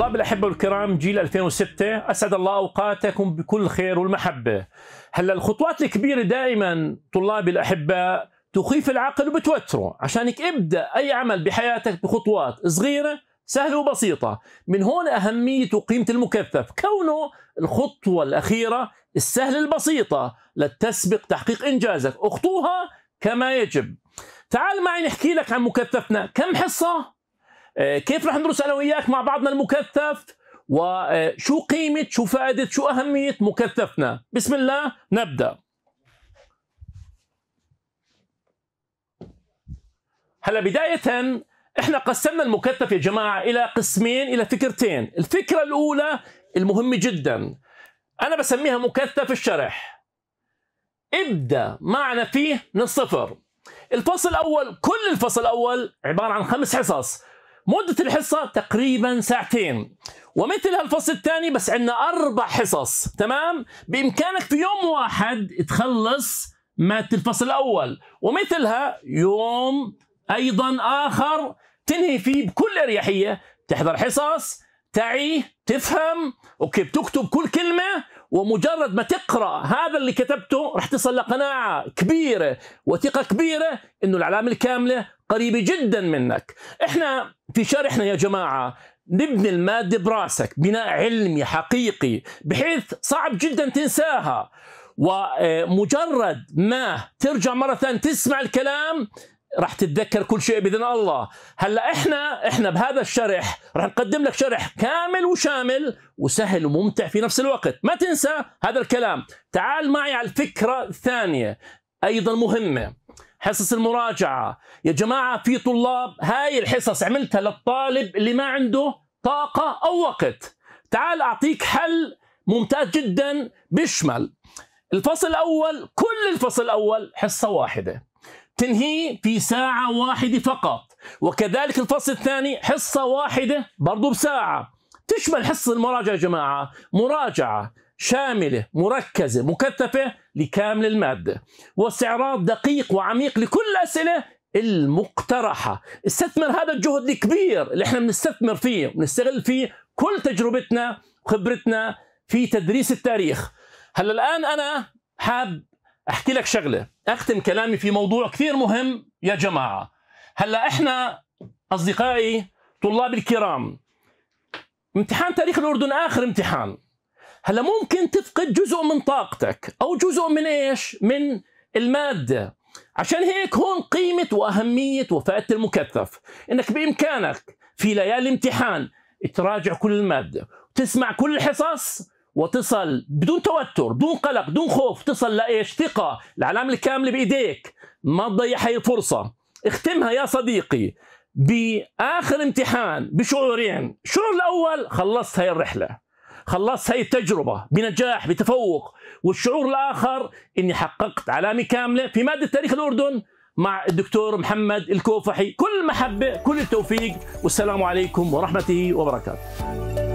طلاب الأحبة الكرام جيل 2006 أسعد الله أوقاتكم بكل خير والمحبة هلا الخطوات الكبيرة دائما طلاب الأحبة تخيف العقل وبتوتره عشانك ابدأ أي عمل بحياتك بخطوات صغيرة سهلة وبسيطة من هون أهمية وقيمة المكثف كونه الخطوة الأخيرة السهلة البسيطة لتسبق تحقيق إنجازك أخطوها كما يجب تعال معي نحكي لك عن مكثفنا كم حصة آه، كيف رح ندرس انا وياك مع بعضنا المكثف وشو آه، قيمه شو فائده شو اهميه مكثفنا بسم الله نبدا هلا بدايه احنا قسمنا المكثف يا جماعه الى قسمين الى فكرتين الفكره الاولى المهمه جدا انا بسميها مكثف الشرح ابدا معنا فيه من الصفر الفصل الاول كل الفصل الاول عباره عن خمس حصص مدة الحصة تقريبا ساعتين ومثل هالفصل الثاني بس عندنا أربع حصص تمام بإمكانك في يوم واحد تخلص مادة الفصل الأول ومثلها يوم أيضا آخر تنهي فيه بكل أريحية تحضر حصص تعي تفهم اوكي بتكتب كل كلمة ومجرد ما تقرا هذا اللي كتبته راح تصل لقناعه كبيره وثقه كبيره انه العلامه الكامله قريبه جدا منك احنا في شرحنا يا جماعه نبني الماده براسك بناء علمي حقيقي بحيث صعب جدا تنساها ومجرد ما ترجع مره ثانيه تسمع الكلام راح تتذكر كل شيء باذن الله هلا احنا احنا بهذا الشرح راح نقدم لك شرح كامل وشامل وسهل وممتع في نفس الوقت ما تنسى هذا الكلام تعال معي على الفكره الثانيه ايضا مهمه حصص المراجعه يا جماعه في طلاب هاي الحصص عملتها للطالب اللي ما عنده طاقه او وقت تعال اعطيك حل ممتاز جدا بيشمل الفصل الاول كل الفصل الاول حصه واحده تنهيه في ساعة واحدة فقط وكذلك الفصل الثاني حصة واحدة برضو بساعة تشمل حصة المراجعة يا جماعة مراجعة شاملة مركزة مكثفة لكامل المادة واستعراض دقيق وعميق لكل الأسئلة المقترحة استثمر هذا الجهد الكبير اللي احنا بنستثمر فيه ونستغل فيه كل تجربتنا وخبرتنا في تدريس التاريخ هلا الآن أنا حاب احكي لك شغله اختم كلامي في موضوع كثير مهم يا جماعه هلا احنا اصدقائي طلاب الكرام امتحان تاريخ الاردن اخر امتحان هلا ممكن تفقد جزء من طاقتك او جزء من ايش من الماده عشان هيك هون قيمه واهميه وفائده المكثف انك بامكانك في ليالي امتحان تراجع كل الماده وتسمع كل الحصص وتصل بدون توتر بدون قلق بدون خوف تصل لايش ثقه العلامه الكامله بايديك ما تضيع هي الفرصه اختمها يا صديقي باخر امتحان بشعورين الشعور الاول خلصت هاي الرحله خلصت هاي التجربه بنجاح بتفوق والشعور الاخر اني حققت علامه كامله في ماده تاريخ الاردن مع الدكتور محمد الكوفحي كل المحبه كل التوفيق والسلام عليكم ورحمته وبركاته